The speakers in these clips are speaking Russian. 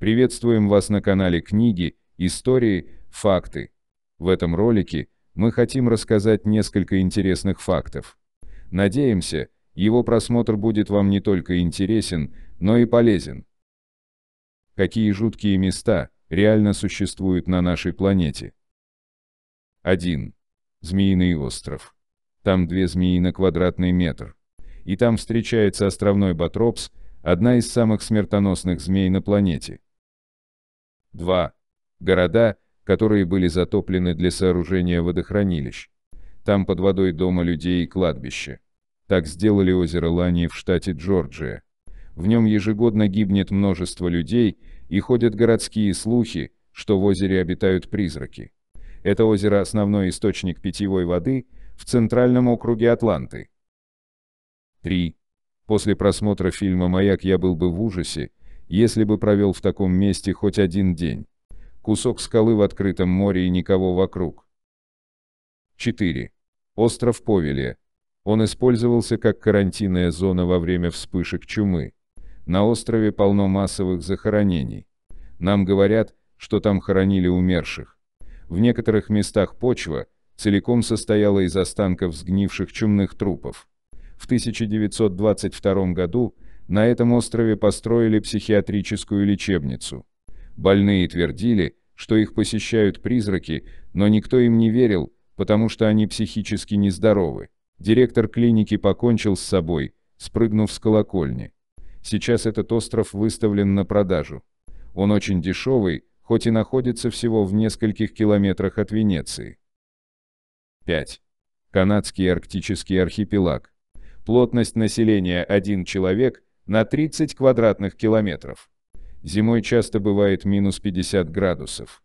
Приветствуем вас на канале книги, истории, факты. В этом ролике мы хотим рассказать несколько интересных фактов. Надеемся, его просмотр будет вам не только интересен, но и полезен. Какие жуткие места реально существуют на нашей планете? 1. Змеиный остров. Там две змеи на квадратный метр. И там встречается островной Батропс, одна из самых смертоносных змей на планете. 2. Города, которые были затоплены для сооружения водохранилищ. Там под водой дома людей и кладбище. Так сделали озеро Лани в штате Джорджия. В нем ежегодно гибнет множество людей, и ходят городские слухи, что в озере обитают призраки. Это озеро – основной источник питьевой воды в центральном округе Атланты. 3. После просмотра фильма «Маяк» я был бы в ужасе, если бы провел в таком месте хоть один день. Кусок скалы в открытом море и никого вокруг. 4. Остров Повеле. Он использовался как карантинная зона во время вспышек чумы. На острове полно массовых захоронений. Нам говорят, что там хоронили умерших. В некоторых местах почва целиком состояла из останков сгнивших чумных трупов. В 1922 году на этом острове построили психиатрическую лечебницу. Больные твердили, что их посещают призраки, но никто им не верил, потому что они психически нездоровы. Директор клиники покончил с собой, спрыгнув с колокольни. Сейчас этот остров выставлен на продажу. Он очень дешевый, хоть и находится всего в нескольких километрах от Венеции. 5. Канадский арктический архипелаг. Плотность населения 1 человек – на 30 квадратных километров. Зимой часто бывает минус 50 градусов.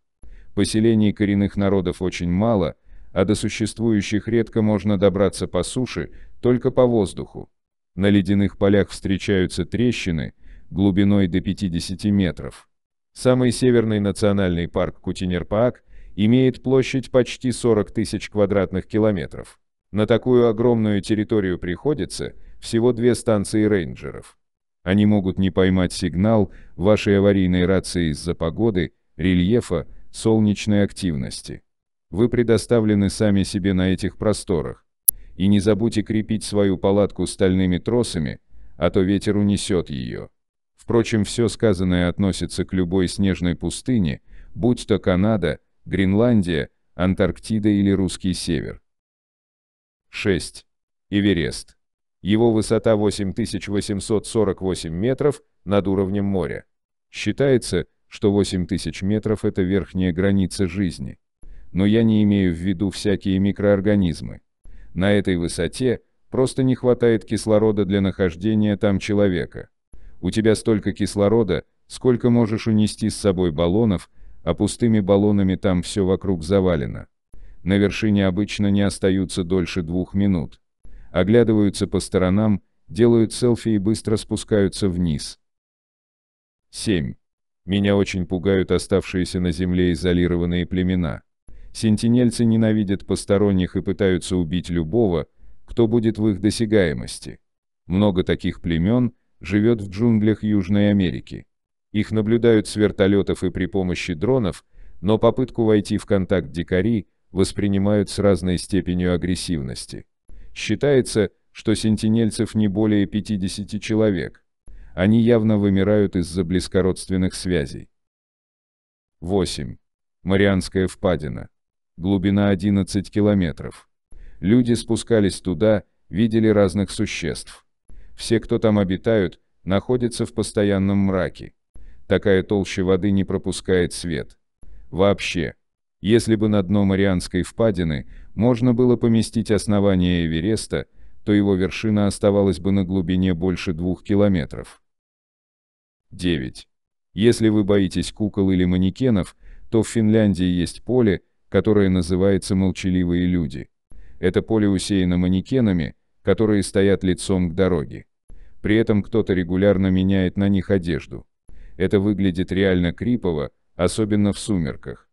Поселений коренных народов очень мало, а до существующих редко можно добраться по суше, только по воздуху. На ледяных полях встречаются трещины, глубиной до 50 метров. Самый северный национальный парк Кутинерпаак имеет площадь почти 40 тысяч квадратных километров. На такую огромную территорию приходится всего две станции рейнджеров. Они могут не поймать сигнал вашей аварийной рации из-за погоды, рельефа, солнечной активности. Вы предоставлены сами себе на этих просторах. И не забудьте крепить свою палатку стальными тросами, а то ветер унесет ее. Впрочем, все сказанное относится к любой снежной пустыне, будь то Канада, Гренландия, Антарктида или Русский Север. 6. Эверест. Его высота 8848 метров над уровнем моря. Считается, что 8000 метров – это верхняя граница жизни. Но я не имею в виду всякие микроорганизмы. На этой высоте просто не хватает кислорода для нахождения там человека. У тебя столько кислорода, сколько можешь унести с собой баллонов, а пустыми баллонами там все вокруг завалено. На вершине обычно не остаются дольше двух минут оглядываются по сторонам, делают селфи и быстро спускаются вниз. 7. Меня очень пугают оставшиеся на земле изолированные племена. Сентинельцы ненавидят посторонних и пытаются убить любого, кто будет в их досягаемости. Много таких племен живет в джунглях Южной Америки. Их наблюдают с вертолетов и при помощи дронов, но попытку войти в контакт дикари воспринимают с разной степенью агрессивности. Считается, что сентинельцев не более 50 человек. Они явно вымирают из-за близкородственных связей. 8. Марианская впадина. Глубина 11 километров. Люди спускались туда, видели разных существ. Все, кто там обитают, находятся в постоянном мраке. Такая толща воды не пропускает свет. Вообще, если бы на дно Марианской впадины можно было поместить основание Эвереста, то его вершина оставалась бы на глубине больше двух километров. 9. Если вы боитесь кукол или манекенов, то в Финляндии есть поле, которое называется «Молчаливые люди». Это поле усеяно манекенами, которые стоят лицом к дороге. При этом кто-то регулярно меняет на них одежду. Это выглядит реально крипово, особенно в сумерках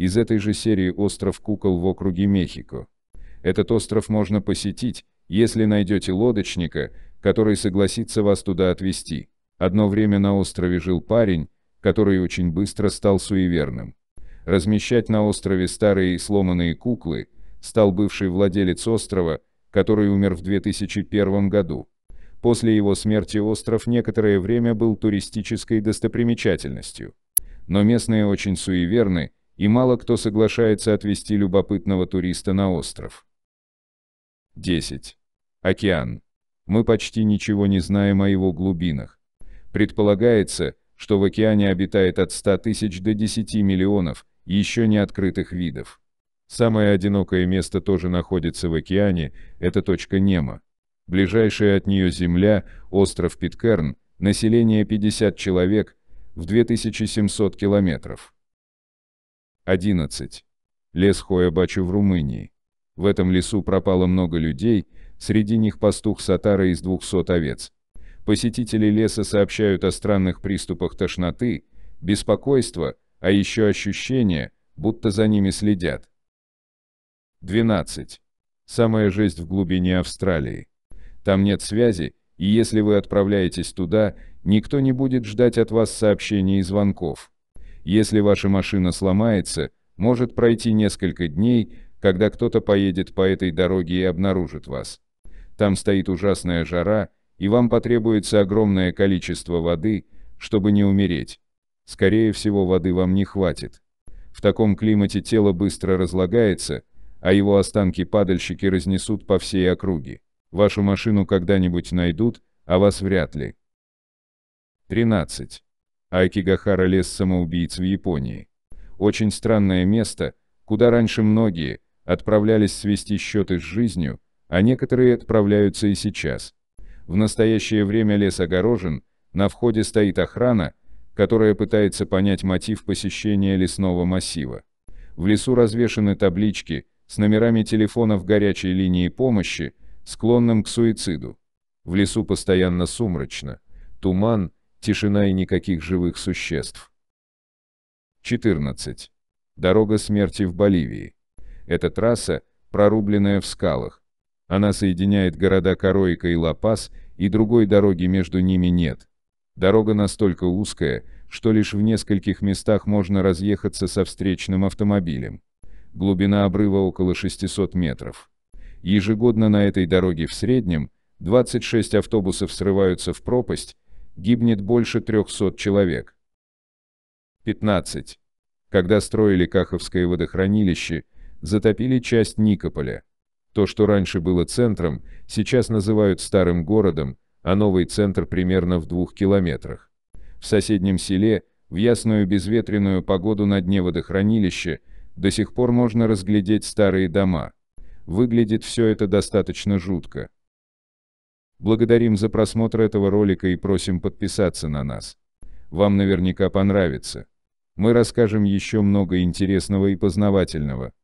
из этой же серии остров кукол в округе Мехико. Этот остров можно посетить, если найдете лодочника, который согласится вас туда отвезти. Одно время на острове жил парень, который очень быстро стал суеверным. Размещать на острове старые и сломанные куклы стал бывший владелец острова, который умер в 2001 году. После его смерти остров некоторое время был туристической достопримечательностью. Но местные очень суеверны, и мало кто соглашается отвезти любопытного туриста на остров. 10. Океан. Мы почти ничего не знаем о его глубинах. Предполагается, что в океане обитает от 100 тысяч до 10 миллионов еще не открытых видов. Самое одинокое место тоже находится в океане, это точка Нема. Ближайшая от нее земля, остров Питкерн, население 50 человек, в 2700 километров. 11. Лес хоябачу в Румынии. В этом лесу пропало много людей, среди них пастух Сатара из 200 овец. Посетители леса сообщают о странных приступах тошноты, беспокойства, а еще ощущения, будто за ними следят. 12. Самая жесть в глубине Австралии. Там нет связи, и если вы отправляетесь туда, никто не будет ждать от вас сообщений и звонков. Если ваша машина сломается, может пройти несколько дней, когда кто-то поедет по этой дороге и обнаружит вас. Там стоит ужасная жара, и вам потребуется огромное количество воды, чтобы не умереть. Скорее всего воды вам не хватит. В таком климате тело быстро разлагается, а его останки падальщики разнесут по всей округе. Вашу машину когда-нибудь найдут, а вас вряд ли. 13. Акигахара лес самоубийц в Японии. Очень странное место, куда раньше многие отправлялись свести счеты с жизнью, а некоторые отправляются и сейчас. В настоящее время лес огорожен, на входе стоит охрана, которая пытается понять мотив посещения лесного массива. В лесу развешаны таблички с номерами телефонов горячей линии помощи, склонным к суициду. В лесу постоянно сумрачно, туман – Тишина и никаких живых существ. 14. Дорога смерти в Боливии. Эта трасса, прорубленная в скалах. Она соединяет города Короика и Ла-Пас, и другой дороги между ними нет. Дорога настолько узкая, что лишь в нескольких местах можно разъехаться со встречным автомобилем. Глубина обрыва около 600 метров. Ежегодно на этой дороге в среднем 26 автобусов срываются в пропасть, гибнет больше 300 человек. 15. Когда строили Каховское водохранилище, затопили часть Никополя. То, что раньше было центром, сейчас называют старым городом, а новый центр примерно в двух километрах. В соседнем селе, в ясную безветренную погоду на дне водохранилища, до сих пор можно разглядеть старые дома. Выглядит все это достаточно жутко. Благодарим за просмотр этого ролика и просим подписаться на нас. Вам наверняка понравится. Мы расскажем еще много интересного и познавательного.